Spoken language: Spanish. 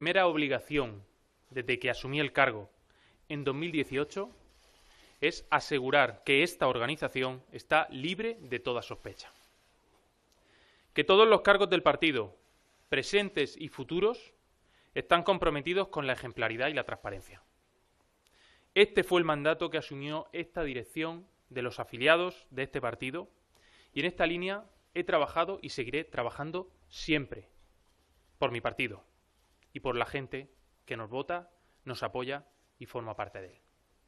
primera obligación desde que asumí el cargo en 2018 es asegurar que esta organización está libre de toda sospecha. Que todos los cargos del partido, presentes y futuros, están comprometidos con la ejemplaridad y la transparencia. Este fue el mandato que asumió esta dirección de los afiliados de este partido y en esta línea he trabajado y seguiré trabajando siempre por mi partido, y por la gente que nos vota, nos apoya y forma parte de él.